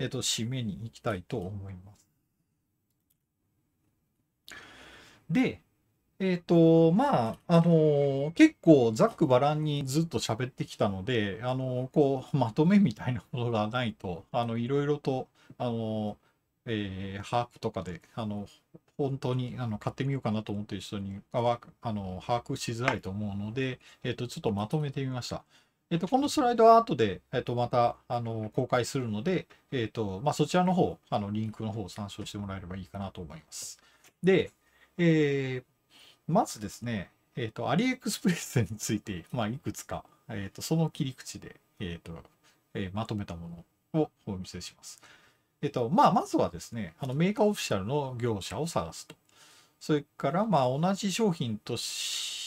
えっと、締めに行きたいと思います。で、えっ、と、まあ、あのー、結構ざっくばらんにずっと喋ってきたので、あのー、こう、まとめみたいなものがないと、あの、いろいろと、あのー、えー、把握とかで、あの、本当にあの買ってみようかなと思ってる人にはあの把握しづらいと思うので、えっとちょっとまとめてみました。えっ、と、このスライドは後で、えっ、と、また、あの、公開するので、えっ、と、まあ、そちらの方、あの、リンクの方を参照してもらえればいいかなと思います。で、えー、まずですね、えっ、と、アリエクスプレスについて、まあ、いくつか、えっ、と、その切り口で、えっ、と、えまとめたものをお見せします。えっ、と、まあ、まずはですね、あの、メーカーオフィシャルの業者を探すと。それから、まあ、同じ商品とし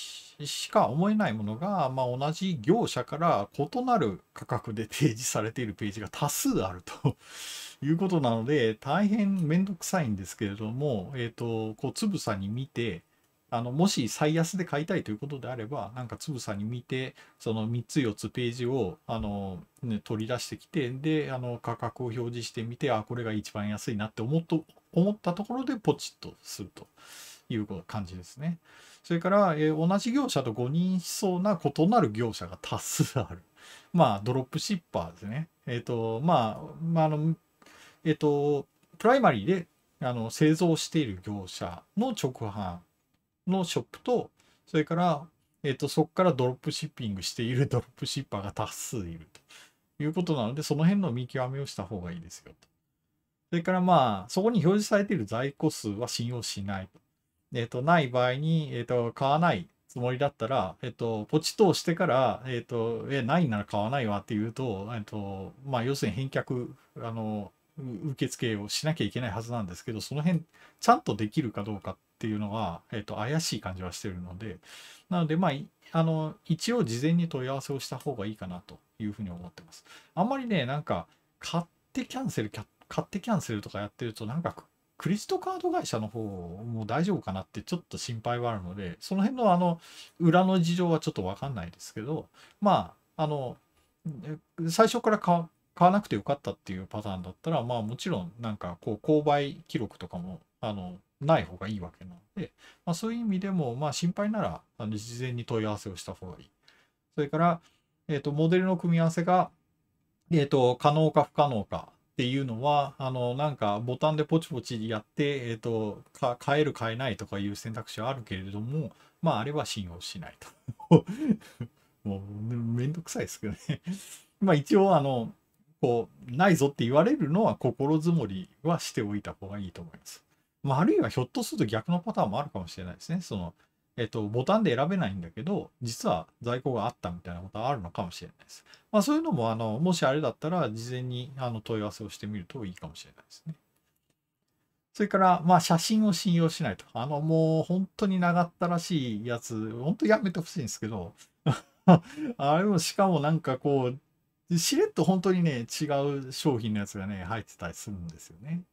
しか思えないものが、まあ、同じ業者から異なる価格で提示されているページが多数あると いうことなので、大変めんどくさいんですけれども、えっ、ー、と、こう、つぶさに見て、あの、もし最安で買いたいということであれば、なんかつぶさに見て、その3つ4つページを、あの、ね、取り出してきて、で、あの、価格を表示してみて、あ、これが一番安いなって思っと思ったところでポチッとすると。いう感じですね。それから、えー、同じ業者と誤認しそうな異なる業者が多数ある。まあ、ドロップシッパーですね。えっ、ー、と、まあ、まあ、あの、えっ、ー、と、プライマリーであの製造している業者の直販のショップと、それから、えっ、と、そこからドロップシッピングしている ドロップシッパーが多数いるということなので、その辺の見極めをした方がいいですよと。それからまあ、そこに表示されている在庫数は信用しないと。えっ、ー、と、ない場合に、えっ、ー、と、買わないつもりだったら、えっ、ー、と、ポチッと押してから、えっ、と、え、ないなら買わないわっていうと、えっ、と、まあ、要するに返却、あの、受付をしなきゃいけないはずなんですけど、その辺、ちゃんとできるかどうかっていうのは、えっと、怪しい感じはしてるので、なので、まあ、あの、一応事前に問い合わせをした方がいいかなというふうに思ってます。あんまりね、なんか、買ってキャンセル、買ってキャンセルとかやってると、なんかクレジットカード会社の方も大丈夫かなってちょっと心配はあるので、その辺のあの、裏の事情はちょっとわかんないですけど、まあ、あの、最初から買わなくてよかったっていうパターンだったら、まあもちろんなんかこう、購買記録とかも、あの、ない方がいいわけなので、まあ、そういう意味でも、まあ、心配ならあの事前に問い合わせをした方がいい。それから、えーと、モデルの組み合わせが、えーと、と可能か不可能かっていうのは、あの、なんかボタンでポチポチやって、えっ、ー、と、買える買えないとかいう選択肢はあるけれども、まあ、あれは信用しないと。もう、めんどくさいですけどね。まあ、一応、あの、こう、ないぞって言われるのは心づもりはしておいた方がいいと思います。まあ、あるいはひょっとすると逆のパターンもあるかもしれないですね。その、えっと、ボタンで選べないんだけど、実は在庫があったみたいなことはあるのかもしれないです。まあ、そういうのも、あの、もしあれだったら、事前にあの問い合わせをしてみるといいかもしれないですね。それから、まあ、写真を信用しないと。あの、もう、本当に長ったらしいやつ、本当やめてほしいんですけど、あれも、しかもなんかこう、しれっと本当にね、違う商品のやつがね、入ってたりするんですよね。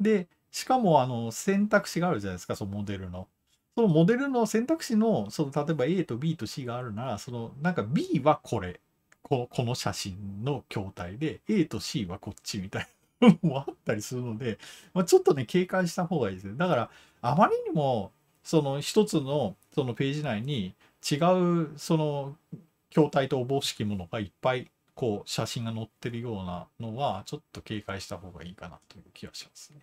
で、しかも、あの、選択肢があるじゃないですか、そのモデルの。そのモデルの選択肢の、その例えば A と B と C があるなら、そのなんか B はこれ、ここの写真の筐体で、A と C はこっちみたいなのもあったりするので、まあ、ちょっとね、警戒した方がいいですね。だから、あまりにも、その一つのそのページ内に違うその筐体とおぼしきものがいっぱいこう写真が載ってるようなのはちょっと警戒した方がいいかなという気がしますね。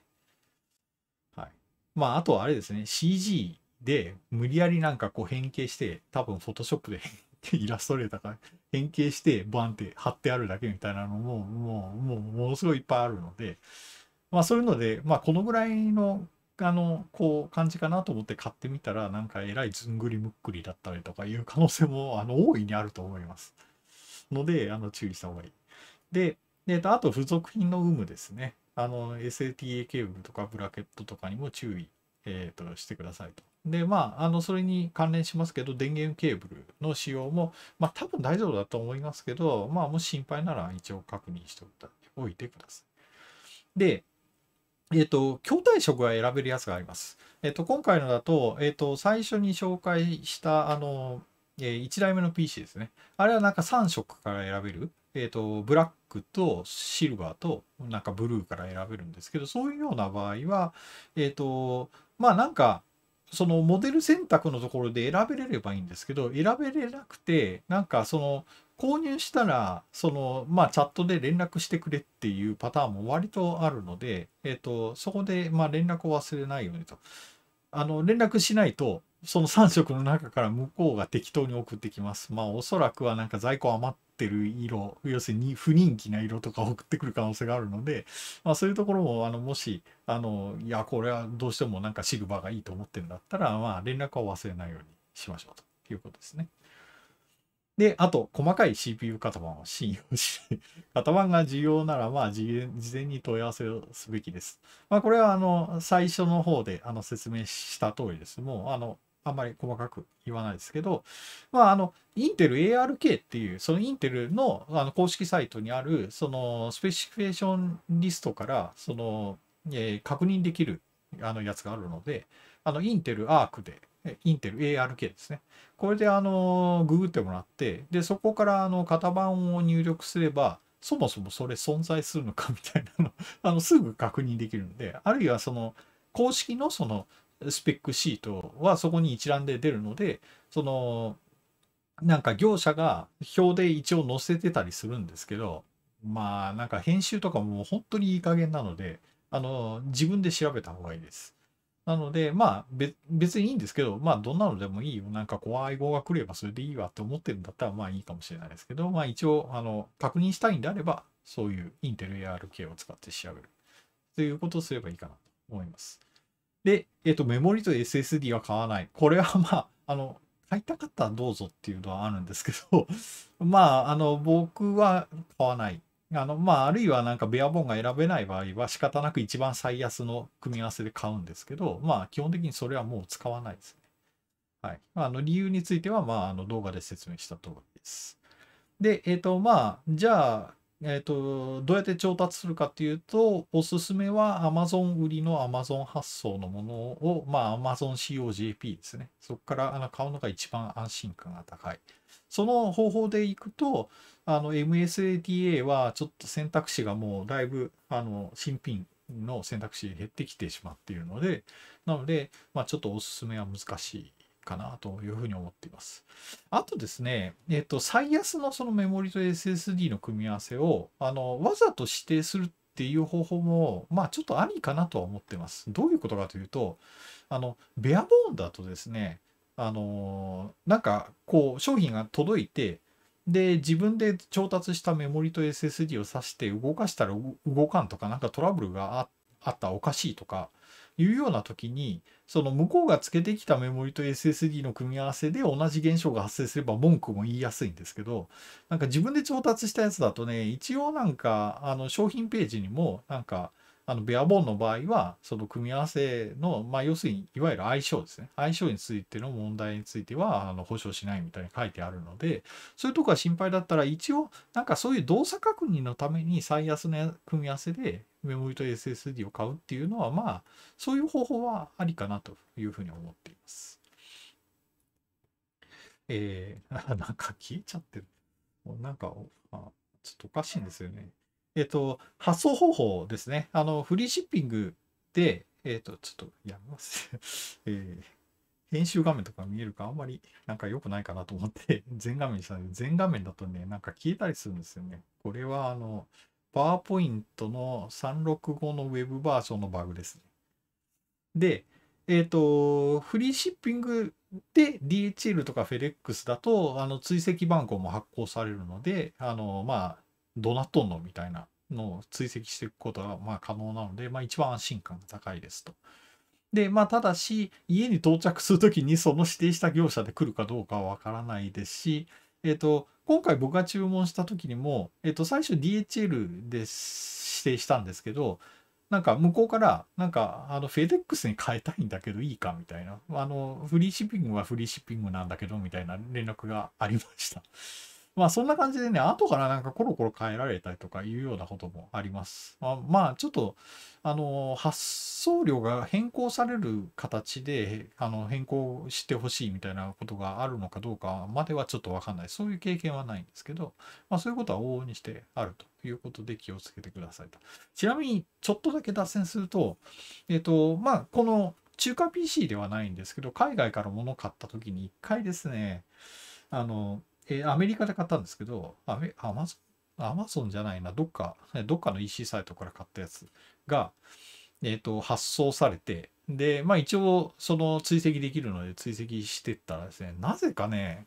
はい。まああとはあれですね CG で、無理やりなんかこう変形して、多分フォトショップで イラストレーターから変形して、バンって貼ってあるだけみたいなのも、もう、もう、ものすごいいっぱいあるので、まあそういうので、まあこのぐらいの、あの、こう感じかなと思って買ってみたら、なんかえらいずんぐりむっくりだったりとかいう可能性も、あの、大いにあると思います。ので、あの、注意した方がいい。で、と、あと付属品の有無ですね。あの、SATA ケーブルとかブラケットとかにも注意、えーとしてくださいと。で、まあ、あの、それに関連しますけど、電源ケーブルの使用も、まあ、多分大丈夫だと思いますけど、まあ、もし心配なら一応確認しておいてください。で、えっ、ー、と、筐体色が選べるやつがあります。えっ、ー、と、今回のだと、えっ、ー、と、最初に紹介した、あの、え1台目の PC ですね。あれはなんか3色から選べる。えっ、と、ブラックとシルバーと、なんかブルーから選べるんですけど、そういうような場合は、えっ、と、まあなんか、そのモデル選択のところで選べれればいいんですけど選べれなくてなんかその購入したらそのまあチャットで連絡してくれっていうパターンも割とあるので、えっと、とそこでまあ連絡を忘れないようにとあの連絡しないとその3色の中から向こうが適当に送ってきます。まあおそらくはなんか在庫余ってる色、要するに不人気な色とか送ってくる可能性があるので、まあそういうところも、あの、もし、あの、いや、これはどうしてもなんかシグバがいいと思ってるんだったら、まあ連絡は忘れないようにしましょうということですね。で、あと、細かい CPU 型番を信用し、型 番が重要なら、まあ、事前に問い合わせをすべきです。まあ、これは、あの、最初の方で、あの、説明した通りです。もう、あの、あんまり細かく言わないですけど、まあ、あの、インテル ARK っていう、そのインテルのあの公式サイトにある、そのスペシフィケーションリストから、その、えー、確認できるあのやつがあるので、あの、インテル a r k で、インテル ARK ですね。これで、あの、ググってもらって、で、そこから、あの、型番を入力すれば、そもそもそれ存在するのかみたいなのあの、すぐ確認できるので、あるいはその、公式のそのスペックシートはそこに一覧で出るので、その、なんか業者が表で一応載せてたりするんですけど、まあなんか編集とかも本当にいい加減なので、あの、自分で調べた方がいいです。なので、まあ別にいいんですけど、まあどんなのでもいいよ。なんか怖い語が来ればそれでいいわって思ってるんだったらまあいいかもしれないですけど、まあ一応、あの、確認したいんであれば、そういうインテル ARK を使って調べる。ということをすればいいかなと思います。で、えっ、ー、と、メモリと SSD は買わない。これはまあ、あの、買いたかったらどうぞっていうのはあるんですけど まあ、あの、僕は買わない。あの、まあ、あるいはなんかベアボンが選べない場合は仕方なく一番最安の組み合わせで買うんですけど、まあ、基本的にそれはもう使わないですね。はい。あの、理由については、まあ、あの動画で説明した通りです。で、えっ、ー、と、まあ、じゃあ、えーと、どうやって調達するかっていうとおすすめは Amazon 売りの Amazon 発送のものを、まあ、AmazonCOJP ですねそこからあの買うのが一番安心感が高いその方法でいくとあの MSATA はちょっと選択肢がもうだいぶあの新品の選択肢減ってきてしまっているのでなので、まあ、ちょっとおすすめは難しいかなというふうに思っています。あとですね、えっ、と、最安のそのメモリと SSD の組み合わせを、あの、わざと指定するっていう方法も、まあ、ちょっとありかなとは思ってます。どういうことかというと、あの、ベアボーンだとですね、あのなんか、こう、商品が届いて、で、自分で調達したメモリと SSD を挿して動かしたら動かんとか、なんかトラブルがあったらおかしいとか、いうような時にその向こうがつけてきたメモリと SSD の組み合わせで同じ現象が発生すれば文句も言いやすいんですけどなんか自分で調達したやつだとね一応なんかあの商品ページにもなんかあのベアボンの場合はその組み合わせの、まあ、要するにいわゆる相性ですね相性についての問題についてはあの保証しないみたいに書いてあるのでそういうとこが心配だったら一応なんかそういう動作確認のために最安の組み合わせでメモリと SSD を買うっていうのはまあそういう方法はありかなというふうに思っています。えー、なんか消えちゃってる。なんか、あ、ちょっとおかしいんですよね。えっと、発送方法ですね。あの、フリーシッピングで、えっと、ちょっとやめます えー、編集画面とか見えるかあんまりなんか良くないかなと思って、全画面にしたんで、全画面だとね、なんか消えたりするんですよね。これは、あの、パワーポイントの365のウェブバージョンのバグですね。で、えっ、ー、と、フリーシッピングで DHL とか FedEx だと、あの、追跡番号も発行されるので、あの、まあ、どうなっとんのみたいなのを追跡していくことがまあ可能なので、まあ、一番安心感が高いですと。で、まあ、ただし、家に到着するときにその指定した業者で来るかどうかはわからないですし、えっ、ー、と、今回僕が注文したときにも、えっ、ー、と、最初 DHL で指定したんですけど、なんか向こうから、なんか、あの、FedEx に変えたいんだけどいいかみたいな、あの、フリーシッピングはフリーシッピングなんだけど、みたいな連絡がありました。まあそんな感じでね、後からなんかコロコロ変えられたりとかいうようなこともあります。まあ、まあ、ちょっと、あの、発送量が変更される形で、あの、変更してほしいみたいなことがあるのかどうかまではちょっとわかんない。そういう経験はないんですけど、まあそういうことは往々にしてあるということで気をつけてくださいと。ちなみに、ちょっとだけ脱線すると、えっ、と、まあこの中華 PC ではないんですけど、海外から物を買った時に一回ですね、あの、えー、アメリカで買ったんですけど、アメアマゾン、アマゾンじゃないな、どっか、どっかの EC サイトから買ったやつが、えっ、ー、と、発送されて、で、まあ一応、その追跡できるので追跡してったらですね、なぜかね、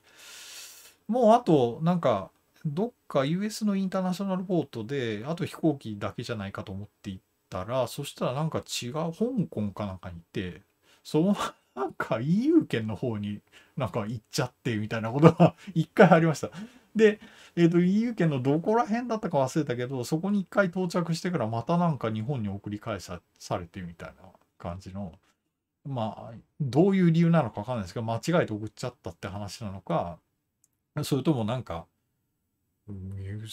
もうあと、なんか、どっか US のインターナショナルポートで、あと飛行機だけじゃないかと思って行ったら、そしたらなんか違う、香港かなんかに行って、その なんか EU 圏の方になんか行っちゃってみたいなことが一回ありました。で、えっ、ー、と、EU 圏のどこら辺だったか忘れたけど、そこに一回到着してからまたなんか日本に送り返さされてみたいな感じの、まあ、どういう理由なのかわかんないですけど、間違えて送っちゃったって話なのか、それともなんか、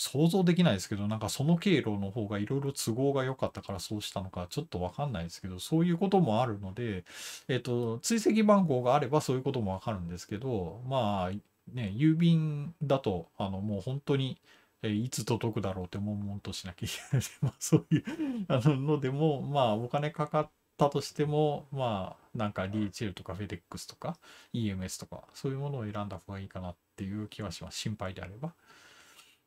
想像できないですけどなんかその経路の方がいろいろ都合が良かったからそうしたのかちょっと分かんないですけどそういうこともあるので、えっと、追跡番号があればそういうことも分かるんですけどまあね郵便だとあのもう本当にえいつ届くだろうって悶々としなきゃいけない まあ、そういうあののでもまあお金かかったとしてもまあなんか DHL とか FedEx とか EMS とかそういうものを選んだ方がいいかなっていう気はします心配であれば。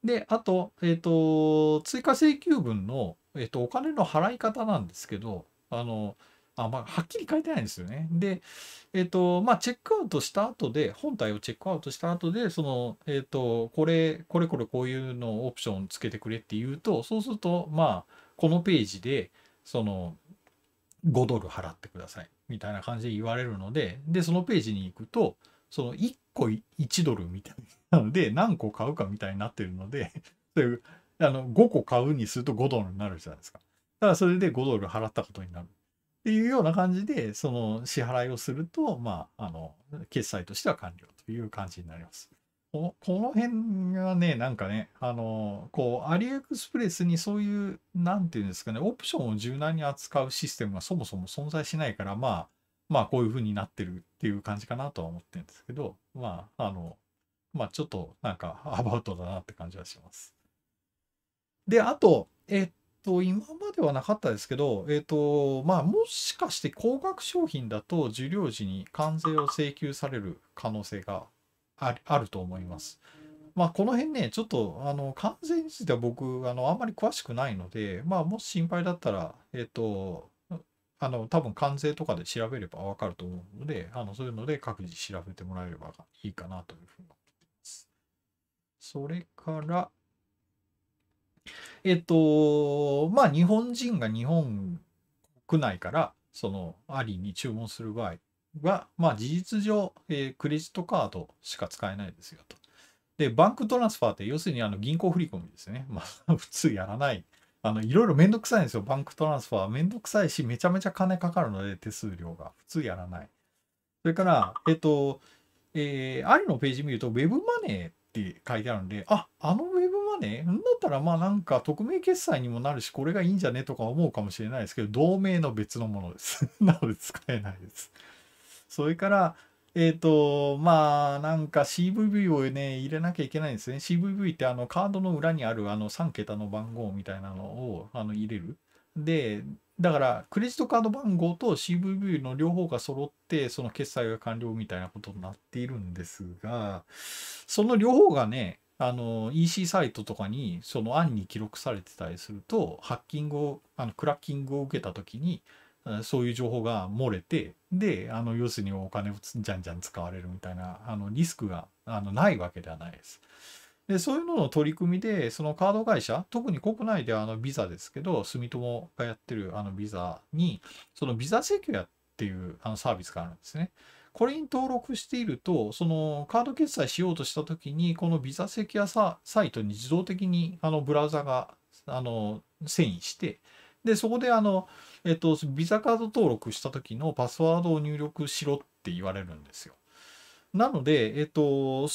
で、あと、えっ、ー、と、追加請求分の、えっ、ー、と、お金の払い方なんですけど、あの、あまあ、はっきり書いてないんですよね。で、えっ、ー、と、まあ、チェックアウトした後で、本体をチェックアウトした後で、その、えっ、と、これ、これこれこういうのオプションつけてくれって言うと、そうすると、まあ、このページで、その、5ドル払ってください、みたいな感じで言われるので、で、そのページに行くと、その個1ドルみたいなので、何個買うかみたいになってるので、そういう、あの、5個買うにすると5ドルになるじゃないですか。だからそれで5ドル払ったことになる。っていうような感じで、その支払いをすると、まあ、あの、決済としては完了という感じになります。このこの辺がね、なんかね、あの、こう、アリエクスプレスにそういう、なんていうんですかね、オプションを柔軟に扱うシステムがそもそも存在しないから、まあ、まあこういう風になってるっていう感じかなとは思ってるんですけど、まああの、まあちょっとなんかアバウトだなって感じはします。で、あと、えっと、今まではなかったですけど、えっと、まあもしかして高額商品だと受領時に関税を請求される可能性があると思います。まあ、この辺ね、ちょっと、あの、関税については僕、あの、あんまり詳しくないので、まあ、もし心配だったら、えっ、と、あの、多分関税とかで調べればわかると思うので、あの、そういうので各自調べてもらえればいいかなというふうに思っています。それから、えっと、まあ、日本人が日本国内から、その、アリに注文する場合は、まあ、事実上、えー、クレジットカードしか使えないですよと。で、バンクトランスファーって、要するにあの銀行振り込みですね。まあ、普通やらないあの、いろいろめんどくさいんですよ。バンクトランスファー。めんどくさいし、めちゃめちゃ金かかるので、手数料が。普通やらない。それから、えっと、えー、あるのページ見ると、ウェブマネーって書いてあるんで、あ、あのウェブマネーんだったら、まあなんか匿名決済にもなるし、これがいいんじゃねとか思うかもしれないですけど、同名の別のものです。なので使えないです。それから、えっ、ー、と、まあ、なんか CVV をね、入れなきゃいけないんですね。CVV ってあのカードの裏にあるあの3桁の番号みたいなのをあの入れる。で、だからクレジットカード番号と CVV の両方が揃って、その決済が完了みたいなことになっているんですが、その両方がね、あの EC サイトとかにその案に記録されてたりするとハッキングをあのクラッキングを受けた時にそういう情報が漏れてであの要するにお金をじゃんじゃん使われるみたいなあのリスクがあのないわけではないです。でそういうのの取り組みでそのカード会社特に国内ではあのビザですけど住友がやってるあのビザにそのビザ請求やっていうあのサービスがあるんですね。これに登録していると、そのカード決済しようとしたときに、このビザセキュアサイトに自動的にあのブラウザがあの遷移して、で、そこであの、えっと、ビザカード登録した時のパスワードを入力しろって言われるんですよ。なので、えっと、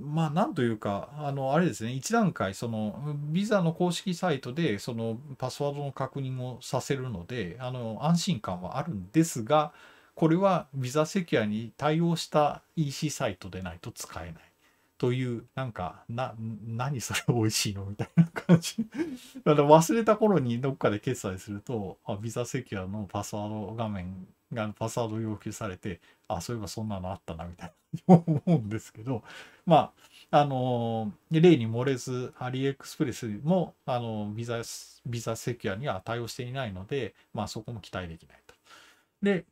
まあ、なんというか、あの、あれですね、一段階、その、ビザの公式サイトで、その、パスワードの確認をさせるので、あの、安心感はあるんですが、これはビザセキュアに対応した EC サイトでないと使えない。という、なんか、な、何それ美味しいのみたいな感じ。だ から忘れた頃にどっかで決済すると、あビザセキュアのパスワード画面がパスワード要求されて、あ、そういえばそんなのあったな、みたいな思うんですけど、まあ、あの、例に漏れず、アリエクスプレスも、あの、ビザ、ビザセキュアには対応していないので、まあそこも期待できないと。で、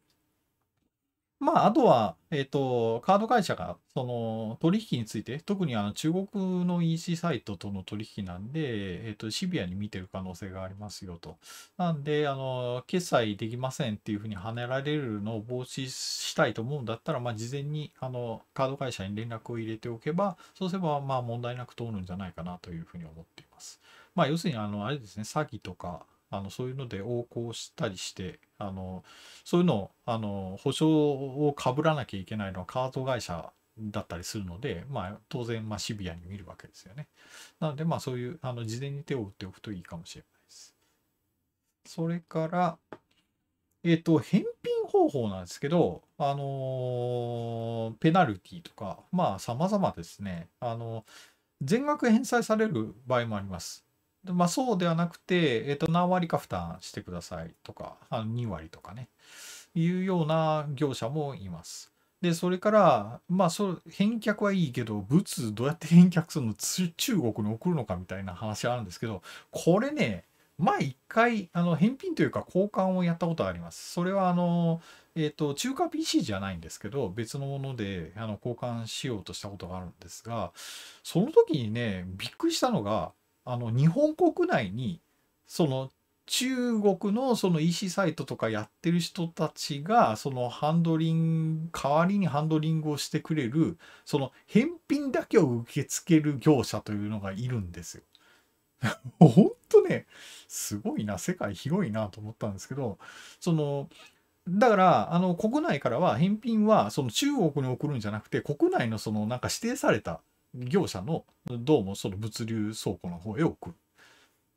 まあ、あとは、えっ、ー、と、カード会社が、その、取引について、特にあの中国の EC サイトとの取引なんで、えっ、ー、と、シビアに見てる可能性がありますよと。なんで、あの、決済できませんっていうふうに跳ねられるのを防止したいと思うんだったら、まあ、事前に、あの、カード会社に連絡を入れておけば、そうすれば、まあ、問題なく通るんじゃないかなというふうに思っています。まあ、要するに、あの、あれですね、詐欺とか、あのそういうので横行したりして、あのそういうのをあの保証をかぶらなきゃいけないのはカード会社だったりするので、まあ、当然まあシビアに見るわけですよね。なのでまあそういうあの事前に手を打っておくといいかもしれないです。それから、えっ、ー、と、返品方法なんですけど、あのー、ペナルティとか、まあ、様々ですね。あの、全額返済される場合もあります。まあ、そうではなくて、えっ、と、何割か負担してくださいとか、あの2割とかね、いうような業者もいます。で、それから、まあ、そ返却はいいけど、物どうやって返却するの中国に送るのかみたいな話あるんですけど、これね、前一回、あの、返品というか交換をやったことあります。それは、あの、えっ、ー、と、中華 PC じゃないんですけど、別のもので、あの、交換しようとしたことがあるんですが、その時にね、びっくりしたのが、あの日本国内にその中国のその EC サイトとかやってる人たちがそのハンドリング代わりにハンドリングをしてくれるその返品だけを受け付ける業者というのがいるんですよ。ほんとねすごいな世界広いなと思ったんですけどそのだからあの国内からは返品はその中国に送るんじゃなくて国内のそのなんか指定された業者のどうもその物流倉庫の方へ送る。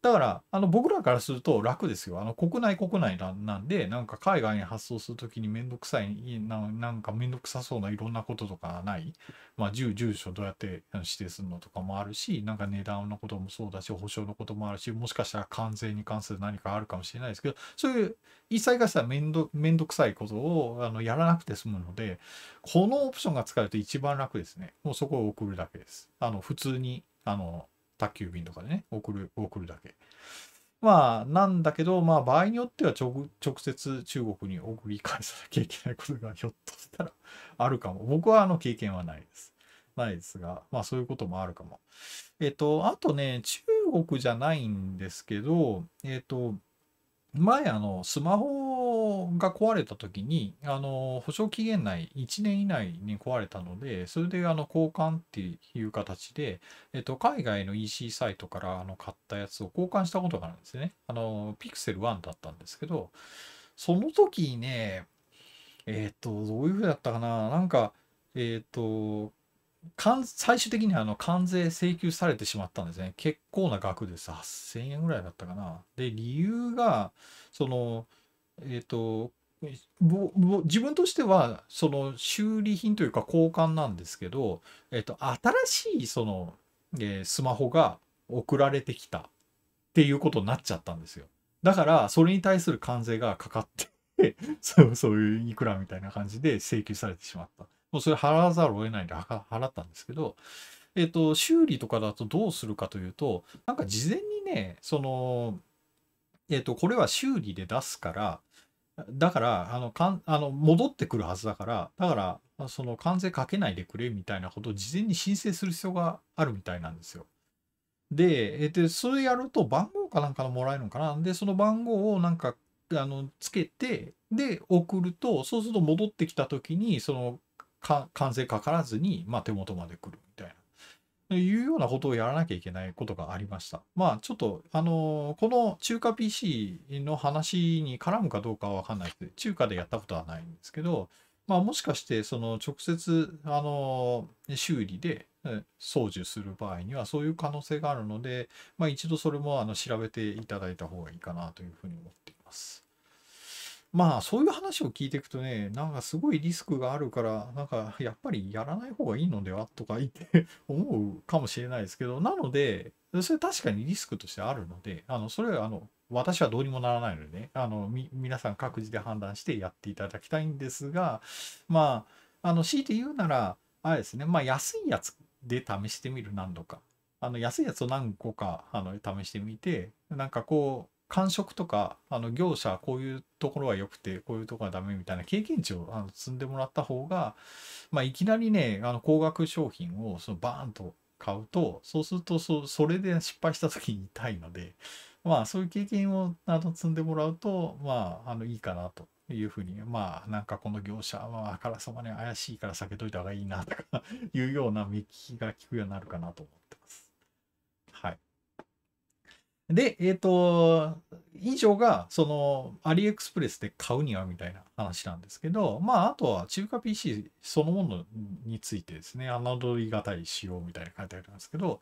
だから、あの、僕らからすると楽ですよ。あの、国内国内なんで、なんか海外に発送するときにめんどくさいな、なんかめんどくさそうないろんなこととかない。まあ、住、住所どうやって指定するのとかもあるし、なんか値段のこともそうだし、保証のこともあるし、もしかしたら関税に関する何かあるかもしれないですけど、そういう、一切がしたらめんど、めんどくさいことを、あの、やらなくて済むので、このオプションが使えると一番楽ですね。もうそこを送るだけです。あの、普通に、あの、宅急便とかでね、送る、送るだけ。まあ、なんだけど、まあ、場合によっては直接中国に送り返さなきゃいけないことがひょっとしたらあるかも。僕はあの経験はないです。ないですが、まあそういうこともあるかも。えっと、あとね、中国じゃないんですけど、えっと、前あのスマホが壊れた時にあの保証期限内1年以内に壊れたのでそれであの交換っていう形で、えっと、海外の EC サイトからあの買ったやつを交換したことがあるんですねあのピクセル1だったんですけどその時ねえっとどういうふうだったかななんかえっと最終的にあの関税請求されてしまったんですね。結構な額です。8000円ぐらいだったかな。で、理由が、その、えっ、ー、と、自分としては、その修理品というか交換なんですけど、えっ、ー、と、新しいその、えー、スマホが送られてきたっていうことになっちゃったんですよ。だから、それに対する関税がかかって そう、そういういくらみたいな感じで請求されてしまった。もうそれ払わざるを得ないんで払ったんですけど、えっ、ー、と、修理とかだとどうするかというと、なんか事前にね、その、えっ、ー、と、これは修理で出すから、だから、あの、かんあの戻ってくるはずだから、だから、その関税かけないでくれみたいなことを事前に申請する必要があるみたいなんですよ。で、えー、でそれやると番号かなんかのもらえるのかな。で、その番号をなんか、あの、つけて、で、送ると、そうすると戻ってきた時に、そのか関税かからずに、まあ、手元まで来るみたいな。いうようなことをやらなきゃいけないことがありました。まあちょっと、あのこの中華 PC の話に絡むかどうかはわかんないです。中華でやったことはないんですけど、まあもしかしてその直接、あの修理で操縦する場合にはそういう可能性があるので、まあ一度それもあの調べていただいた方がいいかなというふうに思っています。まあそういう話を聞いていくとね、なんかすごいリスクがあるから、なんかやっぱりやらない方がいいのではとか言って 思うかもしれないですけど、なので、それ確かにリスクとしてあるので、あのそれはあの私はどうにもならないのでね、あのみ皆さん各自で判断してやっていただきたいんですが、まあ、あの強いて言うなら、あれですね、まあ安いやつで試してみる何度か。あの安いやつを何個かあの試してみて、なんかこう、感触とかあの業者こういうところは良くてこういうところはダメみたいな経験値をあの積んでもらった方が、まあ、いきなりねあの高額商品をそのバーンと買うとそうするとそそれで失敗した時に痛いので、まあ、そういう経験をあの積んでもらうと、まあ、あのいいかなというふうにまあなんかこの業者はあからさまに怪しいから避けといた方がいいなとかいうような目利きが効くようになるかなと思ってます。で、えっ、ー、と、以上が、その、アリエクスプレスで買うにはみたいな話なんですけど、まあ、あとは中華 PC そのものについてですね、侮りがたい仕様みたいな書いてあるんですけど、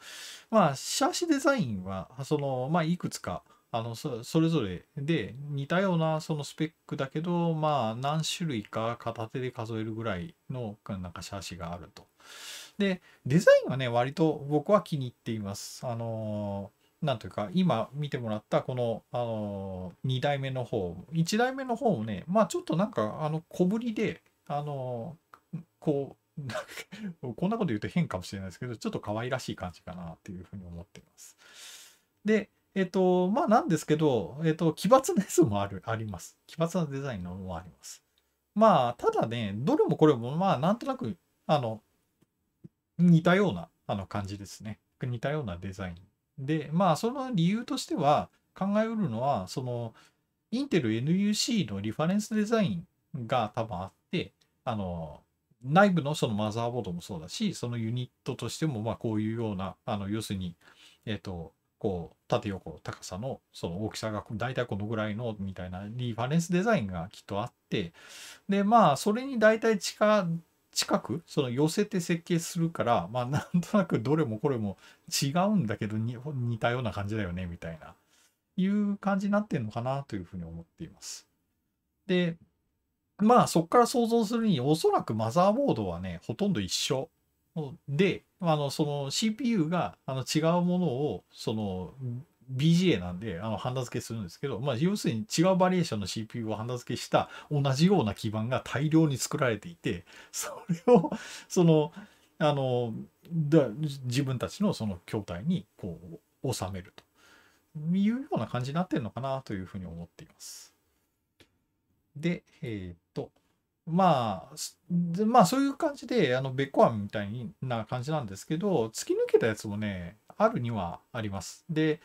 まあ、シャーシデザインは、その、まあ、いくつか、あのそれぞれで似たようなそのスペックだけどまあ何種類か片手で数えるぐらいのなんかシャーシがあると。でデザインはね割と僕は気に入っています。あのなんというか、今見てもらったこの、あのー、2代目の方、1代目の方もね、まあちょっとなんか、あの、小ぶりで、あのー、こう、んこんなこと言うと変かもしれないですけど、ちょっと可愛らしい感じかなっていうふうに思っています。で、えっ、ー、と、まあなんですけど、えっ、と、奇抜なやつもある、あります。奇抜なデザインのもあります。まあ、ただね、どれもこれも、まあなんとなく、あの、似たようなあの感じですね。似たようなデザインでまあその理由としては考えうるのはそのインテル NUC のリファレンスデザインが多分あってあの内部のそのマザーボードもそうだしそのユニットとしてもまあこういうようなあの要するにえっ、とこう縦横高さのその大きさが大体このぐらいのみたいなリファレンスデザインがきっとあってでまあそれに大体近近くその寄せて設計するからまあ なんとなくどれもこれも違うんだけど似たような感じだよねみたいないう感じになってんのかなというふうに思っています。でまあそこから想像するにおそらくマザーボードはねほとんど一緒であのその CPU があの違うものをその BGA なんであのハンダ付けするんですけど、まあ、要するに違うバリエーションの CPU をハンダ付けした同じような基板が大量に作られていてそれをそのあのだ自分たちのその筐体にこう収めるというような感じになってるのかなというふうに思っています。で、えー、っと、まあ、まあそういう感じで、あの、ベッコアンみたいな感じなんですけど、突き抜けたやつもね、あるにはあります。で、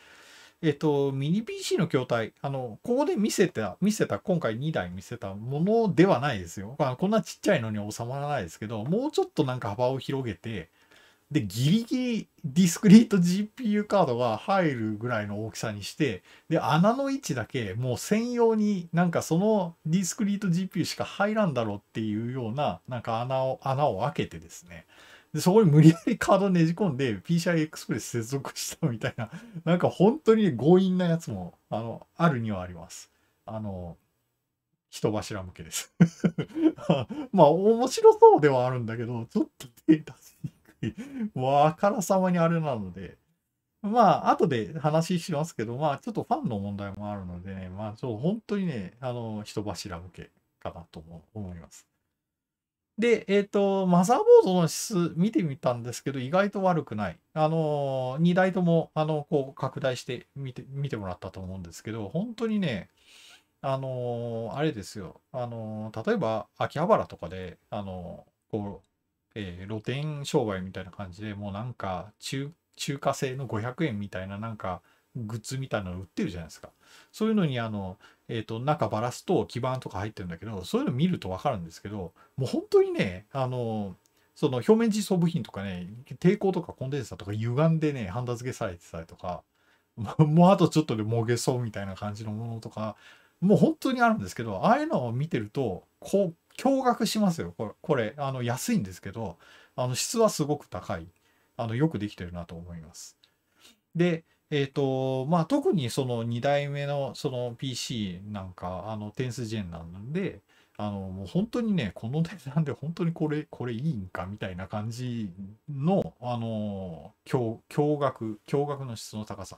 えっと、ミニ PC の筐体、あの、ここで見せた、見せた、今回2台見せたものではないですよ。まあ、こんなちっちゃいのに収まらないですけど、もうちょっとなんか幅を広げて、で、ギリギリディスクリート GPU カードが入るぐらいの大きさにして、で、穴の位置だけもう専用になんかそのディスクリート GPU しか入らんだろうっていうような、なんか穴を、穴を開けてですね、で、そこに無理やりカードねじ込んで PCI エクスプレス接続したみたいな、なんか本当に強引なやつも、あの、あるにはあります。あの、人柱向けです まあ、面白そうではあるんだけど、ちょっと手出しにくい。わあからさまにあれなので、まあ、後で話しますけど、まあ、ちょっとファンの問題もあるのでね、まあ、ちょっと本当にね、あの、人柱向けかなと思います。で、えっ、ー、と、マザーボードの質見てみたんですけど、意外と悪くない。あの、2台とも、あの、こう、拡大して見て、見てもらったと思うんですけど、本当にね、あの、あれですよ。あの、例えば、秋葉原とかで、あの、こう、えー、露店商売みたいな感じで、もうなんか中、中華製の500円みたいな、なんか、グッズみたいなの売ってるじゃないですか。そういうのにあの、えーと、中バラすと基板とか入ってるんだけどそういうの見ると分かるんですけどもう本当にねあのその表面実層部品とかね抵抗とかコンデンサーとか歪んでねハンダ付けされてたりとかもうあとちょっとでもげそうみたいな感じのものとかもう本当にあるんですけどああいうのを見てるとこう驚愕しますよこれこれあの安いんですけどあの質はすごく高いあのよくできてるなと思います。でえー、と、まあ、特にその2代目のその PC なんか、あの、テンスジェンなんで、あの、もう本当にね、この値段で本当にこれ、これいいんかみたいな感じの、あの、驚、驚愕、驚愕の質の高さ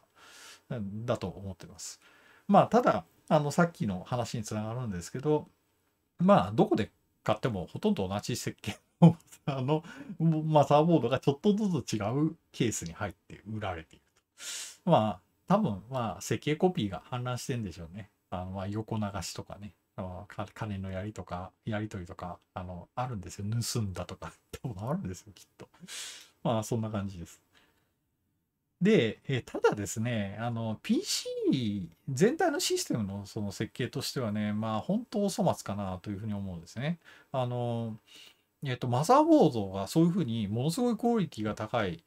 だと思ってます。まあ、ただ、あの、さっきの話につながるんですけど、まあ、どこで買ってもほとんど同じ設計のあの、マサーボードがちょっとずつ違うケースに入って売られている。まあ、多分、まあ、設計コピーが氾濫してんでしょうね。あの、まあ、横流しとかね。金のやりとか、やりとりとか、あの、あるんですよ。盗んだとか、多分あるんですよ、きっと。まあ、そんな感じです。で、えただですね、あの、PC 全体のシステムのその設計としてはね、まあ、本当お粗末かなというふうに思うんですね。あの、えっと、マザーボードがそういうふうにものすごいクオリティが高い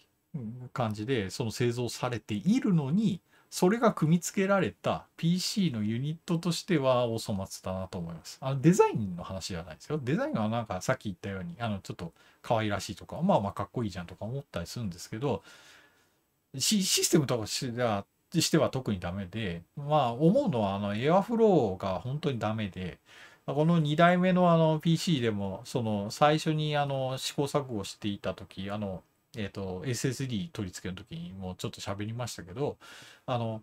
感じでその製造されているのにそれが組み付けられた PC のユニットとしてはお粗末だなと思います。あのデザインの話じゃないですよ。デザインはなんかさっき言ったようにあのちょっと可愛らしいとかまあまあかっこいいじゃんとか思ったりするんですけどシステムとしてはしては特にダメでまあ思うのはあのエアフローが本当にダメでこの2代目のあの PC でもその最初にあの試行錯誤していた時あのえっ、ー、と、SSD 取り付けの時にもうちょっと喋りましたけど、あの、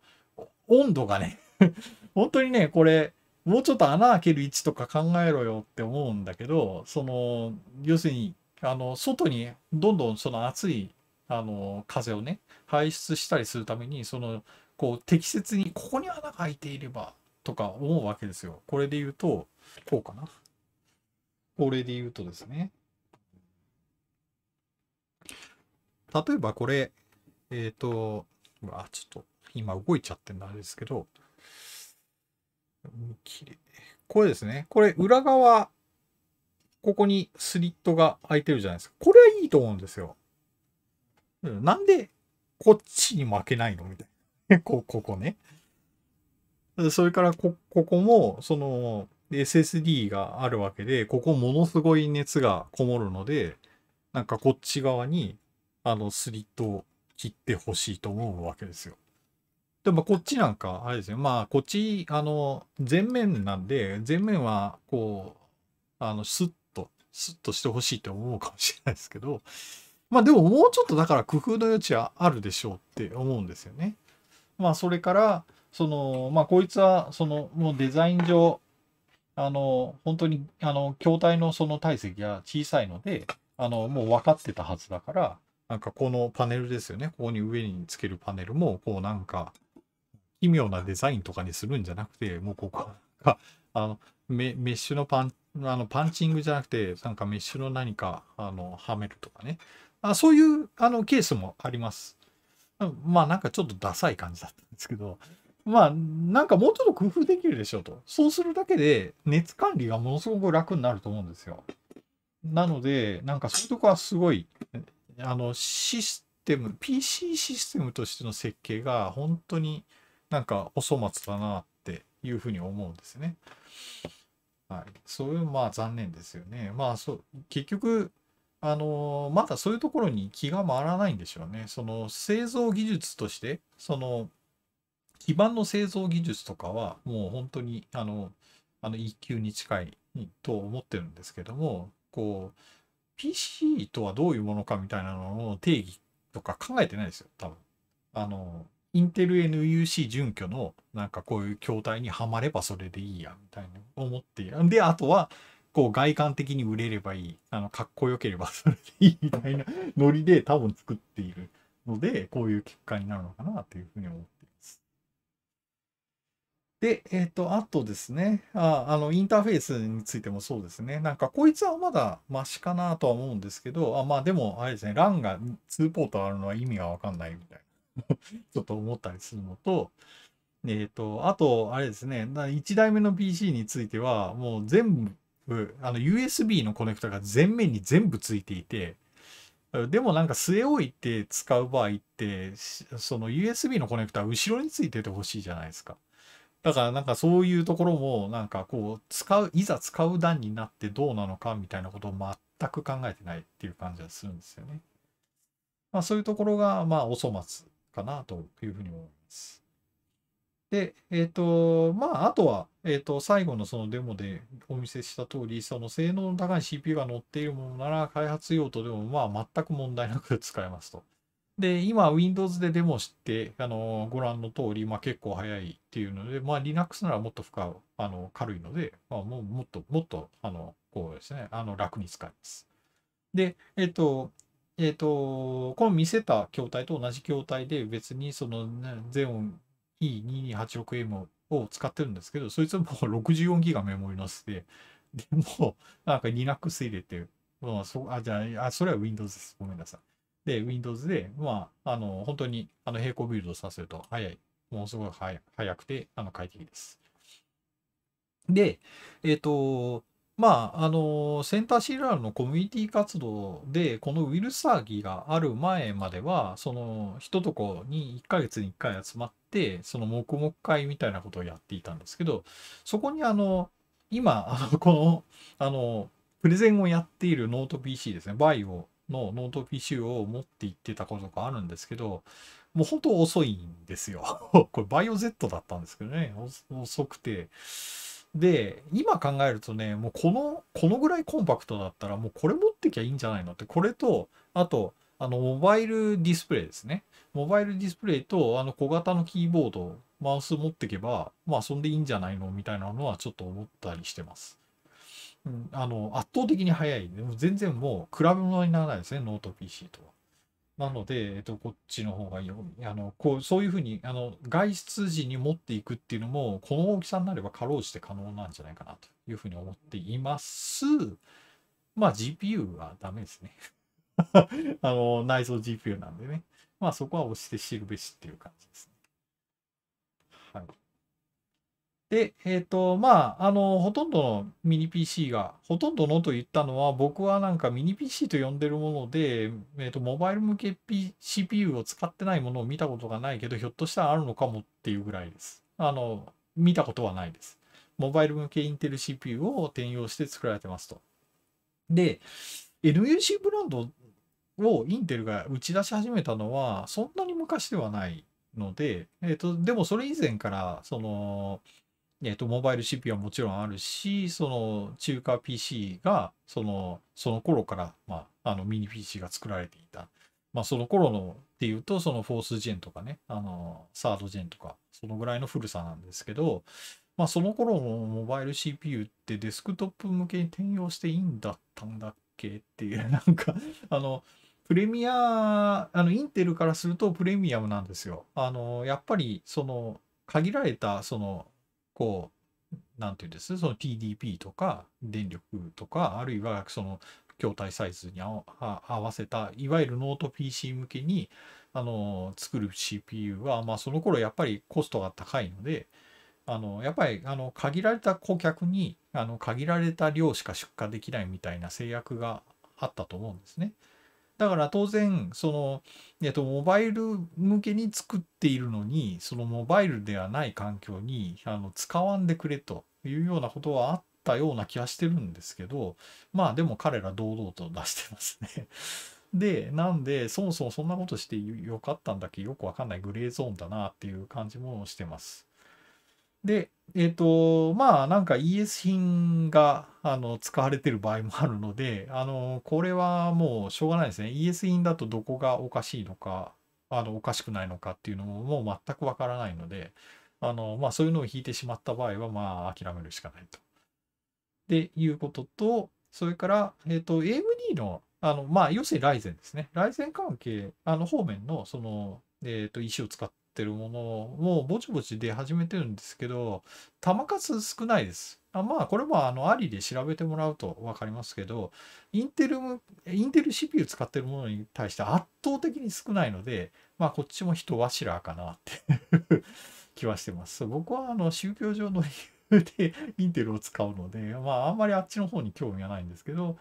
温度がね 本当にね、これ、もうちょっと穴開ける位置とか考えろよって思うんだけど、その、要するに、あの、外にどんどんその熱い、あの、風をね、排出したりするために、その、こう、適切に、ここに穴が開いていれば、とか思うわけですよ。これで言うと、こうかな。これで言うとですね。例えばこれ、えっ、ー、と、あちょっと今動いちゃってんだあれですけど、綺麗。これですね。これ裏側、ここにスリットが開いてるじゃないですか。これはいいと思うんですよ。なんでこっちに負けないのみたいな。こ、ここね。それからこ、ここも、その、SSD があるわけで、ここものすごい熱がこもるので、なんかこっち側にあの、スリットを切ってほしいと思うわけですよ。でもこっちなんか、あれですよ。まあ、こっち、あの、前面なんで、前面は、こう、あの、スッと、スッとしてほしいって思うかもしれないですけど、まあでももうちょっとだから工夫の余地はあるでしょうって思うんですよね。まあそれから、その、まあこいつは、その、もうデザイン上、あの、本当に、あの、筐体のその体積が小さいので、あの、もう分かってたはずだから、なんかこのパネルですよね。ここに上につけるパネルも、こうなんか、奇妙なデザインとかにするんじゃなくて、もうここが、あの、メッシュのパン、あのパンチングじゃなくて、なんかメッシュの何か、あの、はめるとかね。あそういう、あの、ケースもあります。まあなんかちょっとダサい感じだったんですけど、まあなんかもうちょっと工夫できるでしょうと。そうするだけで熱管理がものすごく楽になると思うんですよ。なので、なんかそういうとこはすごいあのシステム PC システムとしての設計が本当になんかお粗末だなっていうふうに思うんですね。はい、そういうまあ残念ですよね。まあそう結局あのまだそういうところに気が回らないんでしょうね。その製造技術としてその基盤の製造技術とかはもう本当にあのあの1級に近いと思ってるんですけどもこう PC とはどういうものかみたいなのの定義とか考えてないですよ、多分。あの、インテル NUC 準拠のなんかこういう筐体にはまればそれでいいやみたいな思っている。で、あとはこう外観的に売れればいい。あの、かっこよければそれでいいみたいなノリで多分作っているので、こういう結果になるのかなというふうに思ってで、えっ、ー、と、あとですねあ、あの、インターフェースについてもそうですね。なんか、こいつはまだマシかなとは思うんですけど、あまあ、でも、あれですね、LAN が2ポートあるのは意味がわかんないみたいな、ちょっと思ったりするのと、えっ、ー、と、あと、あれですね、1台目の PC については、もう全部、あの、USB のコネクタが全面に全部ついていて、でもなんか据え置いて使う場合って、その USB のコネクタは後ろについててほしいじゃないですか。だからなんかそういうところもなんかこう使ういざ使う段になってどうなのかみたいなことを全く考えてないっていう感じがするんですよね。まあ、そういうところがまあお粗末かなというふうに思います。で、えっ、ー、と、まあ、あとは、えっ、ー、と、最後のそのデモでお見せした通り、その性能の高い CPU が乗っているものなら、開発用途でも、まあ、全く問題なく使えますと。で、今、Windows でデモして、あの、ご覧の通り、まあ結構早いっていうので、まあ Linux ならもっと深荷、あの、軽いので、まあもうもっと、もっと、あの、こうですね、あの、楽に使います。で、えっと、えっと、この見せた筐体と同じ筐体で別にその、ね、ゼオン E2286M を使ってるんですけど、そいつも 64GB メモリのせて、でも、なんか Linux 入れて、まあ、そあじゃあ、それは Windows です。ごめんなさい。で、Windows で、まあ、あの、本当に、あの、並行ビルドさせると早い。ものすごい早くて、あの、快適です。で、えっ、ー、と、まあ、あの、センターシーラルのコミュニティ活動で、このウイルス騒ぎがある前までは、その、一とこに1ヶ月に1回集まって、その黙々会みたいなことをやっていたんですけど、そこにあの、今、あの、この、あの、プレゼンをやっているノート PC ですね、バイをのノート PC を持って行ってたことがあるんですけど、もう本当遅いんですよ。これバイオ Z だったんですけどね、遅くて。で、今考えるとね、もうこの、このぐらいコンパクトだったら、もうこれ持ってきゃいいんじゃないのって、これと、あと、あの、モバイルディスプレイですね。モバイルディスプレイと、あの、小型のキーボード、マウス持ってけば、まあ、遊んでいいんじゃないのみたいなのはちょっと思ったりしてます。あの圧倒的に速い。全然もう比べ物にならないですね、ノート PC とは。なので、えっと、こっちの方がいい。あのこうそういうふうにあの外出時に持っていくっていうのも、この大きさになればかろうじて可能なんじゃないかなというふうに思っています。まあ GPU はダメですね。あの内蔵 GPU なんでね。まあそこは押して知るべしっていう感じですね。はい。で、えっ、ー、と、まあ、あの、ほとんどのミニ PC が、ほとんどのと言ったのは、僕はなんかミニ PC と呼んでるもので、えっ、ー、と、モバイル向け、P、CPU を使ってないものを見たことがないけど、ひょっとしたらあるのかもっていうぐらいです。あの、見たことはないです。モバイル向けインテル CPU を転用して作られてますと。で、NUC ブランドをインテルが打ち出し始めたのは、そんなに昔ではないので、えっ、ー、と、でもそれ以前から、その、えっと、モバイル CPU はもちろんあるし、その中華 PC が、その、その頃から、まあ、あの、ミニ PC が作られていた。まあ、その頃のっていうと、そのフォースジェンとかね、あの、サードジェンとか、そのぐらいの古さなんですけど、まあ、その頃のモバイル CPU ってデスクトップ向けに転用していいんだったんだっけっていう、なんかあの、プレミア、あの、インテルからするとプレミアムなんですよ。あの、やっぱり、その、限られた、その、こう、なんていうんです、その TDP とか電力とか、あるいはその筐体サイズに合わせた、いわゆるノート PC 向けに、あの、作る CPU は、まあその頃やっぱりコストが高いので、あの、やっぱり、あの、限られた顧客に、あの、限られた量しか出荷できないみたいな制約があったと思うんですね。だから当然その、えっと、モバイル向けに作っているのにそのモバイルではない環境にあの使わんでくれというようなことはあったような気はしてるんですけどまあでも彼ら堂々と出してますね でなんでそもそもそんなことしてよかったんだっけよくわかんないグレーゾーンだなっていう感じもしてます。で、えっ、ー、と、まあなんか ES 品があの使われてる場合もあるので、あの、これはもうしょうがないですね。ES 品だとどこがおかしいのか、あの、おかしくないのかっていうのももう全くわからないので、あの、まあそういうのを引いてしまった場合は、まあ諦めるしかないと。で、いうことと、それから、えっ、ー、と、AMD の、あの、まあ要するにライゼンですね。ライゼン関係、あの方面の、その、えっ、ー、と、石を使っってるものもぼちぼち出始めてるんですけど、球数少ないです。あまあ、これもあの、ありで調べてもらうと分かりますけど、インテル、インテル CPU 使ってるものに対して圧倒的に少ないので、まあ、こっちも人柱かなって 気はしてます。僕は、あの、宗教上の理由で インテルを使うので、まあ、あんまりあっちの方に興味がないんですけど、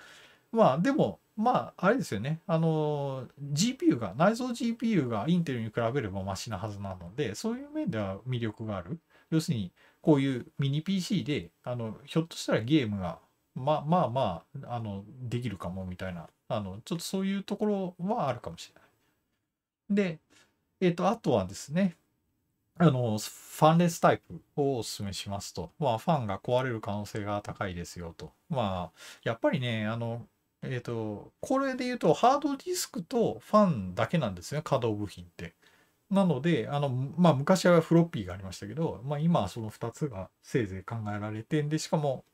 まあ、でも、まあ、あれですよね。あの、GPU が、内蔵 GPU がインテルに比べればマシなはずなので、そういう面では魅力がある。要するに、こういうミニ PC で、あの、ひょっとしたらゲームが、まあまあまあ、あの、できるかもみたいな、あの、ちょっとそういうところはあるかもしれない。で、えっ、ー、と、あとはですね、あの、ファンレスタイプをお勧めしますと。まあ、ファンが壊れる可能性が高いですよと。まあ、やっぱりね、あの、えっ、ー、と、これで言うと、ハードディスクとファンだけなんですね、稼働部品って。なので、あの、まあ、昔はフロッピーがありましたけど、まあ、今はその2つがせいぜい考えられて、で、しかも、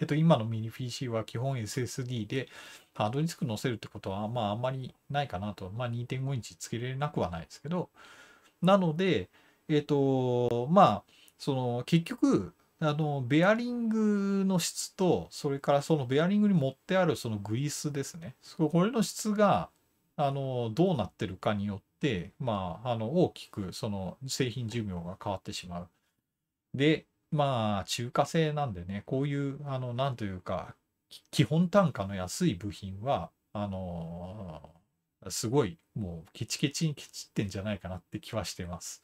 えっ、ー、と、今のミニ PC は基本 SSD で、ハードディスク載せるってことは、まあ、あんまりないかなと。まあ、2.5インチつけれなくはないですけど。なので、えっ、ー、と、まあ、その、結局、あのベアリングの質とそれからそのベアリングに持ってあるそのグリスですねこれの質があのどうなってるかによって、まあ、あの大きくその製品寿命が変わってしまう。でまあ中華製なんでねこういうあのなんというか基本単価の安い部品はあのすごいもうケチケチにケチってんじゃないかなって気はしてます。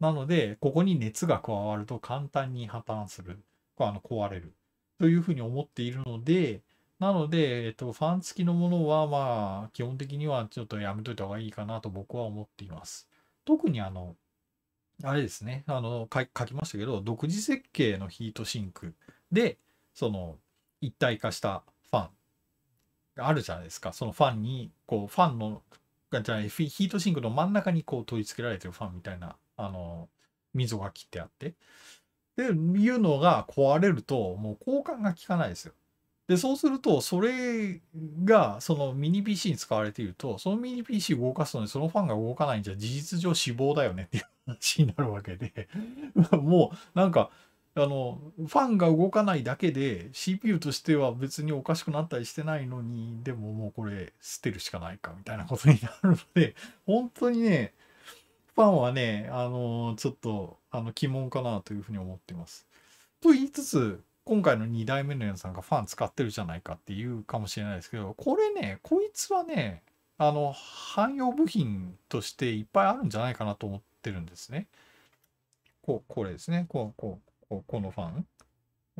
なので、ここに熱が加わると簡単に破綻する、あの壊れるというふうに思っているので、なので、えっと、ファン付きのものは、まあ、基本的にはちょっとやめといた方がいいかなと僕は思っています。特にあの、あれですね、あの、書きましたけど、独自設計のヒートシンクで、その、一体化したファンがあるじゃないですか。そのファンに、こう、ファンの、じゃヒートシンクの真ん中にこう取り付けられてるファンみたいなあの、溝が切ってあって。っていうのが壊れると、もう交換が効かないですよ。で、そうすると、それが、そのミニ PC に使われていると、そのミニ PC 動かすのにそのファンが動かないんじゃ事実上死亡だよねっていう話になるわけで、もうなんか、あの、ファンが動かないだけで CPU としては別におかしくなったりしてないのに、でももうこれ捨てるしかないかみたいなことになるので、本当にね、ァンはね、あのー、ちょっと、あの、鬼門かなというふうに思ってます。と言いつつ、今回の2代目のやさんがファン使ってるじゃないかっていうかもしれないですけど、これね、こいつはね、あの、汎用部品としていっぱいあるんじゃないかなと思ってるんですね。こう、これですね。こう、こう、こうこのファン。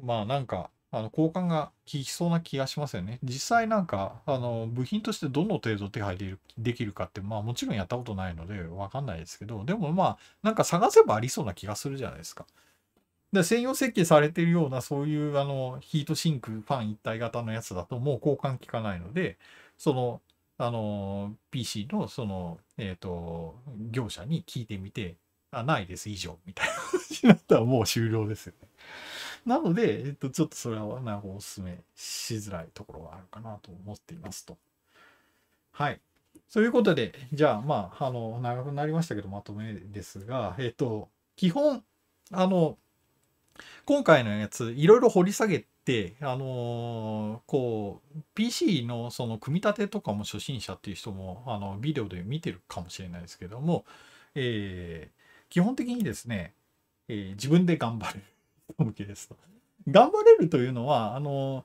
まあなんか、あの交換が効きそうな気がしますよね。実際なんか、あの、部品としてどの程度手配でできるかって、まあもちろんやったことないのでわかんないですけど、でもまあ、なんか探せばありそうな気がするじゃないですか。で専用設計されてるような、そういうあの、ヒートシンク、ファン一体型のやつだともう交換効かないので、その、あの、PC のその、えっ、ー、と、業者に聞いてみて、あ、ないです、以上、みたいな話になったらもう終了ですよね。なので、えっと、ちょっとそれはなんかお勧めしづらいところがあるかなと思っていますと。はい。ということで、じゃあ、まあ、あの、長くなりましたけど、まとめですが、えっと、基本、あの、今回のやつ、いろいろ掘り下げて、あのー、こう、PC のその組み立てとかも初心者っていう人も、あの、ビデオで見てるかもしれないですけども、えー、基本的にですね、えー、自分で頑張る本気ですと。頑張れるというのは、あの、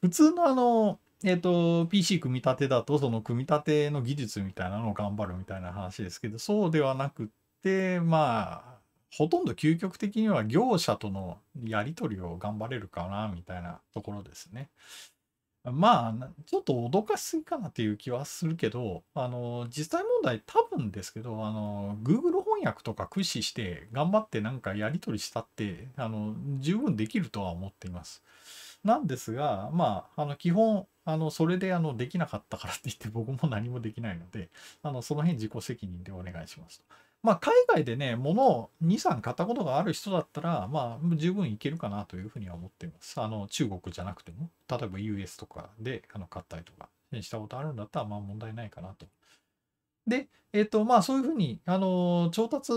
普通のあの、えっ、ー、と、PC 組み立てだと、その組み立ての技術みたいなのを頑張るみたいな話ですけど、そうではなくって、まあ、ほとんど究極的には業者とのやり取りを頑張れるかな、みたいなところですね。まあ、ちょっと脅かしすぎかなっていう気はするけど、あの、実際問題多分ですけど、あの、Google 翻訳とか駆使して頑張ってなんかやり取りしたって、あの、十分できるとは思っています。なんですが、まあ、あの、基本、あの、それであの、できなかったからって言って僕も何もできないので、あの、その辺自己責任でお願いしますと。まあ、海外でね、物を2、3買ったことがある人だったら、まあ、十分いけるかなというふうには思っています。あの、中国じゃなくても、例えば US とかであの買ったりとかしたことあるんだったら、まあ問題ないかなと。で、えっ、ー、と、まあそういうふうに、あの、調達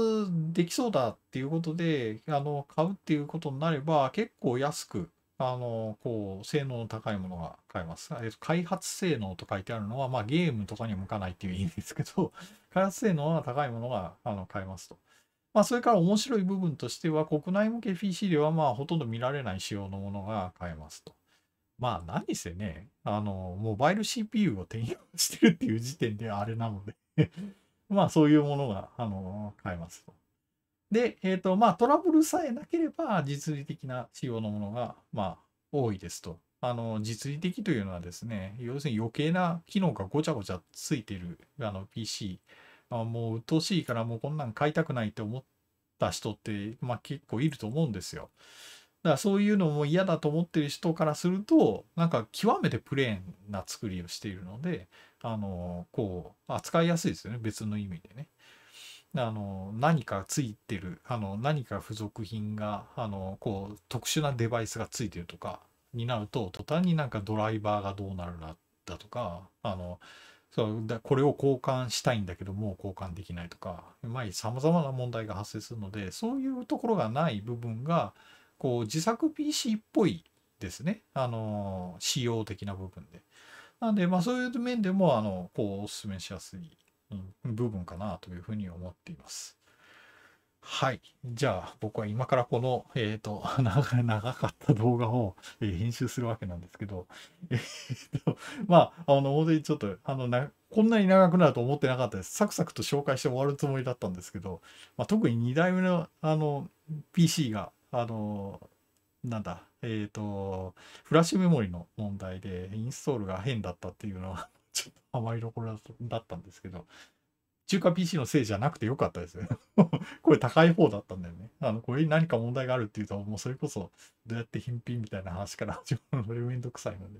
できそうだっていうことで、あの、買うっていうことになれば、結構安く、あの、こう、性能の高いものが買えます。え開発性能と書いてあるのは、まあ、ゲームとかに向かないっていう意味ですけど、開発性能が高いものがあの買えますと。まあ、それから面白い部分としては、国内向け PC では、まあ、ほとんど見られない仕様のものが買えますと。まあ、何せね、あの、モバイル CPU を転用してるっていう時点であれなので まあ、そういうものが、あの、買えますと。で、えっ、ー、と、まあ、トラブルさえなければ、実利的な仕様のものが、まあ、多いですと。あの、実利的というのはですね、要するに余計な機能がごちゃごちゃついてる、あの、PC。あもう、鬱陶しいからもうこんなん買いたくないって思った人って、まあ、結構いると思うんですよ。だからそういうのも嫌だと思ってる人からすると、なんか極めてプレーンな作りをしているので、あの、こう、扱いやすいですよね、別の意味でね。あの何かついてるあの何か付属品があのこう特殊なデバイスがついてるとかになると途端になんかドライバーがどうなるなだとかあのそうだこれを交換したいんだけどもう交換できないとかさまざ、まな問題が発生するのでそういうところがない部分がこう自作 PC っぽいですねあの仕様的な部分で。なんでまあそういう面でもあのこうおすすめしやすい部分かなというふうに思っています。はい。じゃあ、僕は今からこの、えっ、ー、と、長かった動画を、え編集するわけなんですけど、えっ、ー、と、まあ、あの、本当にちょっと、あのな、こんなに長くなると思ってなかったです。サクサクと紹介して終わるつもりだったんですけど、まあ、特に2台目の、あの、PC が、あの、なんだ、えっ、と、フラッシュメモリの問題でインストールが変だったっていうのはちょっと甘いところだったんですけど、中華 PC のせいじゃなくてよかったですよね。こ れ高い方だったんだよね。あの、これに何か問題があるっていうと、もうそれこそどうやって返品みたいな話から始まるのでめんどくさいので。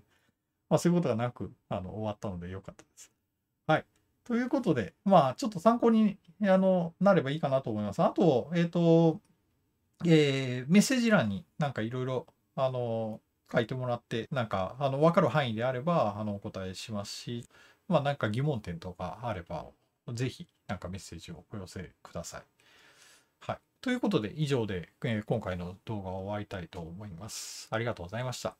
まあそういうことがなく、あの、終わったのでよかったです。はい。ということで、まあちょっと参考に、あの、なればいいかなと思います。あと、えっ、ー、と、えー、メッセージ欄になんかいろいろ、あの、書いてもらって、なんか、あの、わかる範囲であれば、あの、お答えしますし、まあ、なんか疑問点とかあれば、ぜひ、なんかメッセージをお寄せください。はい。ということで、以上で、えー、今回の動画を終わりたいと思います。ありがとうございました。